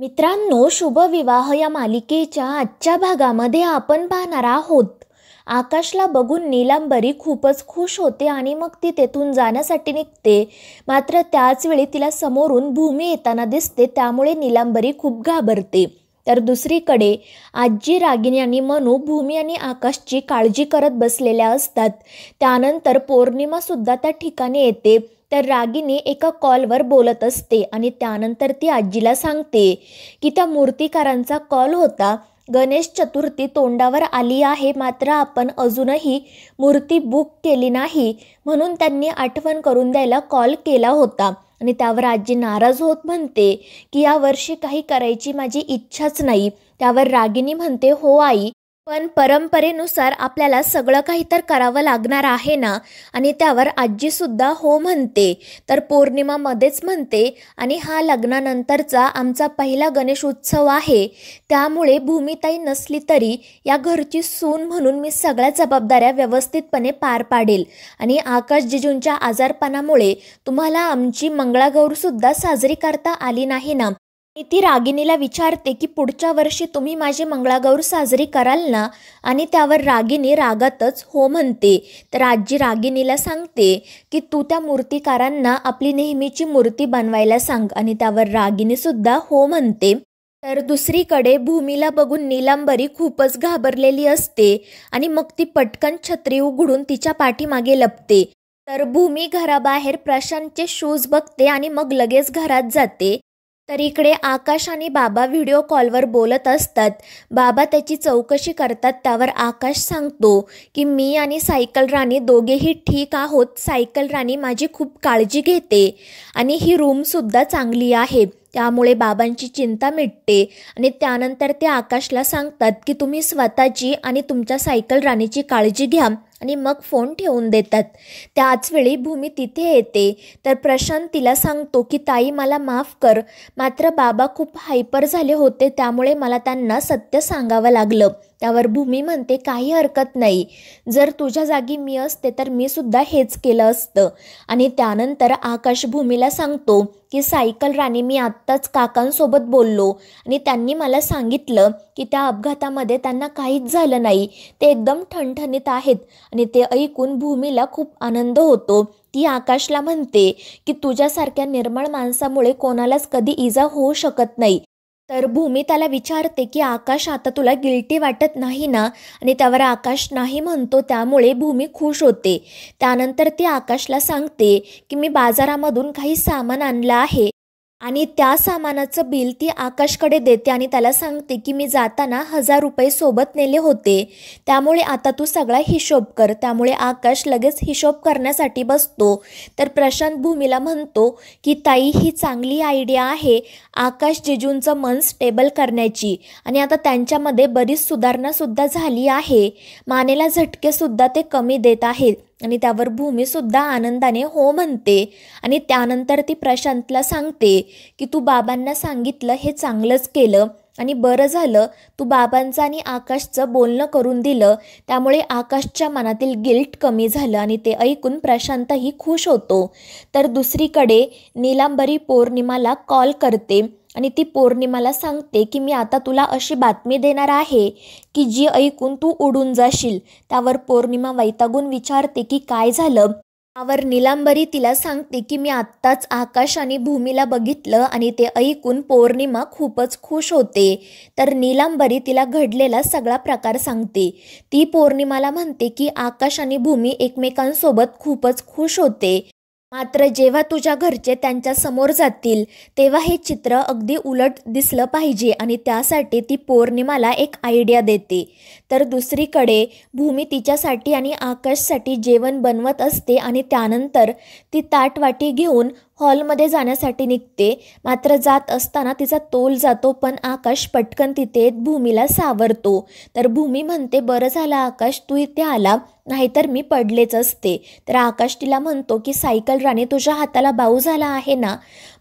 मित्रांनो शुभ विवाह या मालिकेच्या आजच्या भागामध्ये आपण पाहणार आहोत आकाशला बघून नीलांबरी खूपच खुश होते आणि मग ती तेथून जाण्यासाठी निघते मात्र त्याचवेळी तिला समोरून भूमी येताना दिसते त्यामुळे नीलांबरी खूप घाबरते तर दुसरीकडे आजी रागिणी आणि मनू भूमी आणि आकाशची काळजी करत बसलेल्या असतात त्यानंतर पौर्णिमासुद्धा त्या ठिकाणी येते तर रागिनी एका कॉलवर बोलत असते आणि त्यानंतर ती आजीला सांगते की त्या मूर्तिकारांचा कॉल होता गणेश चतुर्थी तोंडावर आली आहे मात्र आपण अजूनही मूर्ती बुक केली नाही म्हणून त्यांनी आठवण करून द्यायला कॉल केला होता आणि त्यावर आजी नाराज होत म्हणते की यावर्षी काही करायची माझी इच्छाच नाही त्यावर रागिनी म्हणते हो आई पण परंपरेनुसार आपल्याला सगळं काही तर करावं लागणार आहे ना आणि त्यावर आजीसुद्धा हो म्हणते तर पौर्णिमामध्येच म्हणते आणि हा लग्नानंतरचा आमचा पहिला गणेश उत्सव आहे त्यामुळे भूमिताई नसली तरी या घरची सून म्हणून मी सगळ्या जबाबदाऱ्या व्यवस्थितपणे पार पाडेल आणि आकाश जिजूंच्या आजारपणामुळे तुम्हाला आमची मंगळागौरसुद्धा साजरी करता आली नाही ना ती रागिणीला विचारते की पुढच्या वर्षी तुम्ही माझे मंगळागौर साजरी कराल ना आणि त्यावर रागिणी रागातच हो म्हणते तर आजी रागिणीला सांगते की तू त्या मूर्तिकारांना आपली नेहमीची मूर्ती बनवायला सांग आणि त्यावर रागिणीसुद्धा हो म्हणते तर दुसरीकडे भूमीला बघून नीलांबरी खूपच घाबरलेली असते आणि मग ती पटकन छत्री उघडून तिच्या पाठीमागे लपते तर भूमी घराबाहेर प्रशांतचे शूज बघते आणि मग लगेच घरात जाते तर इकडे आकाश आणि बाबा व्हिडिओ कॉलवर बोलत असतात बाबा त्याची चौकशी करतात त्यावर आकाश सांगतो की मी आणि सायकल राणी दोघेही ठीक आहोत सायकल राणी माझी खूप काळजी घेते आणि ही रूमसुद्धा चांगली आहे त्यामुळे बाबांची चिंता मिटते आणि त्यानंतर ते आकाशला सांगतात की तुम्ही स्वतःची आणि तुमच्या सायकल राणीची काळजी घ्या आणि मग फोन ठेवून देतात त्याचवेळी भूमी तिथे येते तर प्रशांत तिला सांगतो की ताई मला माफ कर मात्र बाबा खूप हायपर झाले होते त्यामुळे मला त्यांना सत्य सांगावं लागलं त्यावर भूमी म्हणते काही हरकत नाही जर तुझ्या जागी मी असते तर मी सुद्धा हेच केलं असतं आणि त्यानंतर आकाश भूमीला सांगतो की सायकल राणी मी आत्ताच काकांसोबत बोललो आणि त्यांनी मला सांगितलं की त्या अपघातामध्ये त्यांना काहीच झालं नाही ते एकदम ठणठणीत आहेत आणि ते ऐकून भूमीला खूप आनंद होतो ती आकाशला म्हणते की तुझ्यासारख्या निर्मळ माणसामुळे कोणालाच कधी इजा होऊ शकत नाही तर भूमी त्याला विचारते की आकाश आता तुला गिल्टी वाटत नाही ना आणि त्यावर आकाश नाही म्हणतो त्यामुळे भूमी खुश होते त्यानंतर ती आकाशला सांगते की मी बाजारामधून काही सामान आणलं आहे आणि त्या सामानाचं बिल ती आकाशकडे देते आणि त्याला सांगते की मी जाताना हजार रुपये सोबत नेले होते त्यामुळे आता तू सगळा हिशोब कर त्यामुळे आकाश लगेच हिशोब करण्यासाठी बसतो तर प्रशांत भूमीला म्हणतो की ताई ही चांगली आयडिया आहे आकाश जिजूंचं मन स्टेबल करण्याची आणि आता त्यांच्यामध्ये बरीच सुधारणासुद्धा झाली आहे मानेला झटकेसुद्धा ते कमी देत आहेत आणि त्यावर भूमीसुद्धा आनंदाने हो म्हणते आणि त्यानंतर ती प्रशांतला सांगते की तू बाबांना सांगितलं हे चांगलंच केलं आणि बरं झालं तू बाबांचं आणि आकाशचं बोलणं करून दिलं त्यामुळे आकाशच्या मनातील गिल्ट कमी झालं आणि ते ऐकून प्रशांतही खुश होतो तर दुसरीकडे नीलांबरी पौर्णिमाला कॉल करते आणि ती पौर्णिमाला सांगते की मी आता तुला अशी बातमी देणार आहे की जी ऐकून तू उडून जाशील त्यावर पौर्णिमा वैतागून विचारते की काय झालं त्यावर निलांबरी तिला सांगते की मी आत्ताच आकाश आणि भूमीला बघितलं आणि ते ऐकून पौर्णिमा खूपच खुश होते तर निलांबरी तिला घडलेला सगळा प्रकार सांगते ती पौर्णिमाला म्हणते की आकाश आणि भूमी एकमेकांसोबत खूपच खुश होते मात्र जेव्हा तुझ्या घरचे त्यांच्या समोर जातील तेव्हा हे चित्र अगदी उलट दिसलं पाहिजे आणि त्यासाठी ती पौर्णिमाला एक आयडिया देते तर दुसरीकडे भूमी तिच्यासाठी आणि आकाशसाठी जेवण बनवत असते आणि त्यानंतर ती ताटवाटी घेऊन हॉलमध्ये जाण्यासाठी निघते मात्र जात असताना तिचा तोल जातो पण आकाश पटकन तिथे भूमीला सावरतो तर भूमी म्हणते बरं झालं आकाश तू इथे आला नाहीतर मी पडलेच असते तर आकाश तिला म्हणतो की सायकल राणी तुझ्या हाताला बाऊ झाला आहे ना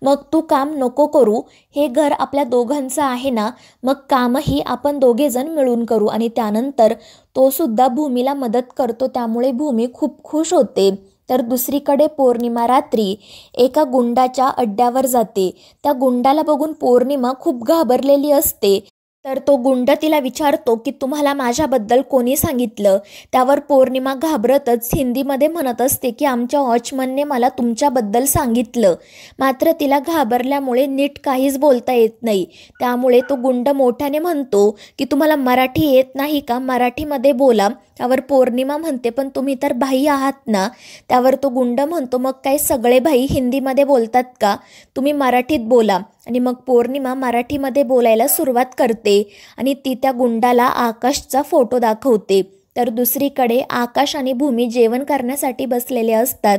मग तू काम नको करू हे घर आपल्या दोघांचं आहे ना मग कामही आपण दोघेजण मिळून करू आणि त्यानंतर तो सुद्धा भूमीला मदत करतो त्यामुळे भूमी खूप खुश होते तर दुसरीकडे पौर्णिमा रात्री एका गुंडाच्या अड्ड्यावर जाते त्या गुंडाला बघून पौर्णिमा खूप घाबरलेली असते तर तो गुंड तिला विचारतो की तुम्हाला माझ्याबद्दल कोणी सांगितलं त्यावर पौर्णिमा घाबरतच हिंदीमध्ये म्हणत असते की आमच्या वॉचमनने मला तुमच्याबद्दल सांगितलं मात्र तिला घाबरल्यामुळे नीट काहीच बोलता येत नाही त्यामुळे तो गुंड मोठ्याने म्हणतो की तुम्हाला मराठी येत नाही का मराठीमध्ये बोला त्यावर पौर्णिमा म्हणते पण तुम्ही तर भाई आहात ना त्यावर तो गुंड म्हणतो मग काय सगळे भाई हिंदीमध्ये बोलतात का तुम्ही मराठीत बोला आणि मग पौर्णिमा मराठीमध्ये बोलायला सुरुवात करते आणि ती त्या गुंडाला आकाशचा फोटो दाखवते तर दुसरीकडे आकाश आणि भूमी जेवण करण्यासाठी बसलेले असतात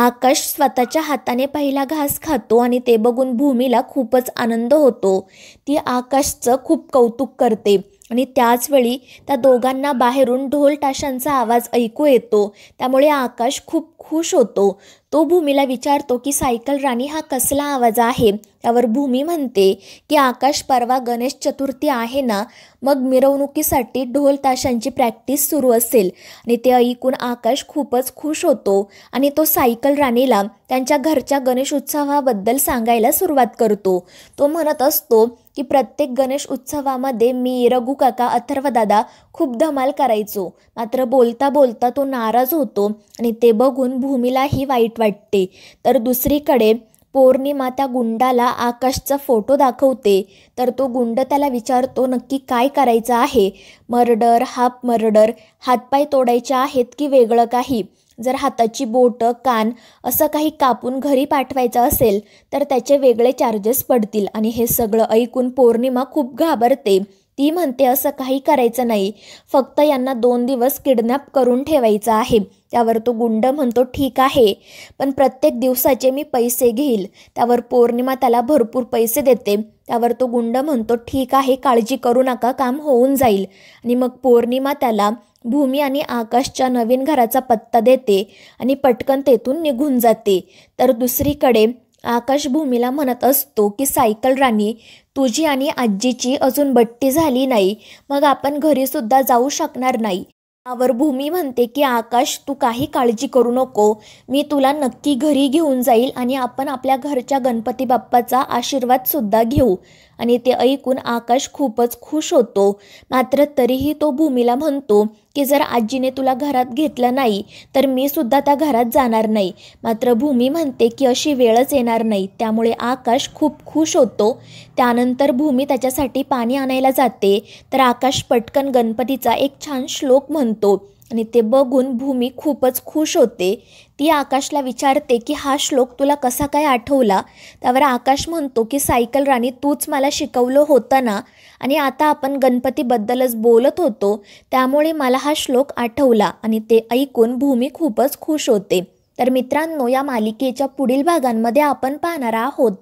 आकाश स्वतःच्या हाताने पहिला घास खातो आणि ते बघून भूमीला खूपच आनंद होतो ती आकाशचं खूप कौतुक करते आणि त्याचवेळी त्या दोघांना बाहेरून ढोल टाशांचा आवाज ऐकू येतो त्यामुळे आकाश खूप खुश होतो तो भूमीला विचारतो की सायकल राणी हा कसला आवाज आहे त्यावर भूमी म्हणते की आकाश परवा गणेश चतुर्थी आहे ना मग मिरवणुकीसाठी ढोल ताशांची प्रॅक्टिस सुरू असेल आणि ते ऐकून आकाश खूपच खुश होतो आणि तो सायकल राणीला त्यांच्या घरच्या गणेश उत्सवाबद्दल सांगायला सुरुवात करतो तो म्हणत असतो की प्रत्येक गणेश उत्सवामध्ये मी रघुकाका अथर्वदादा खूप धमाल करायचो मात्र बोलता बोलता तो नाराज होतो आणि ते बघून भूमीलाही वाईट वाटते तर दुसरीकडे पौर्णिमा त्या गुंडाला आकाशचा फोटो दाखवते तर तो गुंड त्याला विचारतो नक्की काय करायचं आहे मर्डर हाप मर्डर हातपाय तोडायचे आहेत की वेगळं काही जर हाताची बोटं कान असं काही कापून घरी पाठवायचं असेल तर त्याचे वेगळे चार्जेस पडतील आणि हे सगळं ऐकून पौर्णिमा खूप घाबरते ती म्हणते असं काही करायचं नाही फक्त यांना दोन दिवस किडनॅप करून ठेवायचं आहे त्यावर तो गुंड म्हणतो ठीक आहे पण प्रत्येक दिवसाचे मी पैसे घेईल त्यावर पौर्णिमा त्याला भरपूर पैसे देते त्यावर तो गुंड म्हणतो ठीक आहे काळजी करू नका काम होऊन जाईल आणि मग पौर्णिमा त्याला भूमी आणि आकाशच्या नवीन घराचा पत्ता देते आणि पटकन तेथून निघून जाते तर दुसरीकडे आकाशभूमीला म्हणत असतो की सायकल राणी तुझी आणि आजीची अजून बट्टी झाली नाही मग आपण सुद्धा जाऊ शकणार नाही आवर भूमी म्हणते की आकाश तू काही काळजी करू नको मी तुला नक्की घरी घेऊन जाईल आणि आपण आपल्या घरच्या गणपती बाप्पाचा आशीर्वाद सुद्धा घेऊ आणि ते ऐकून आकाश खूपच खुश होतो मात्र तरीही तो भूमीला म्हणतो की जर आजीने तुला घरात घेतलं नाही तर मी सुद्धा त्या घरात जाणार नाही मात्र भूमी म्हणते की अशी वेळच येणार नाही त्यामुळे आकाश खूप खुश होतो त्यानंतर भूमी त्याच्यासाठी पाणी आणायला जाते तर आकाश पटकन गणपतीचा एक छान श्लोक म्हणतो आणि ते बघून भूमी खूपच खुश होते ती आकाशला विचारते की हा श्लोक तुला कसा काय आठवला त्यावर आकाश म्हणतो की सायकल राणी तूच मला शिकवलं होतं ना आणि आता आपण गणपतीबद्दलच बोलत होतो त्यामुळे मला हा श्लोक आठवला आणि ते ऐकून भूमी खूपच खुश होते तर मित्रांनो या मालिकेच्या पुढील भागांमध्ये आपण पाहणार आहोत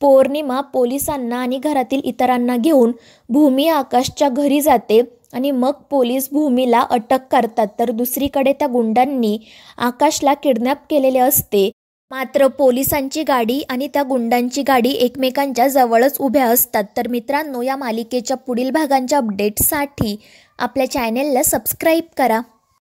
पौर्णिमा पोलिसांना आणि घरातील इतरांना घेऊन भूमी आकाशच्या घरी जाते आणि मग पोलीस भूमीला अटक करतात तर दुसरीकडे त्या गुंडांनी आकाशला किडनॅप केलेले असते मात्र पोलिसांची गाडी आणि त्या गुंडांची गाडी एकमेकांच्या जवळच उभ्या असतात तर मित्रांनो या मालिकेच्या पुढील भागांच्या अपडेटसाठी आपल्या चॅनेलला सबस्क्राईब करा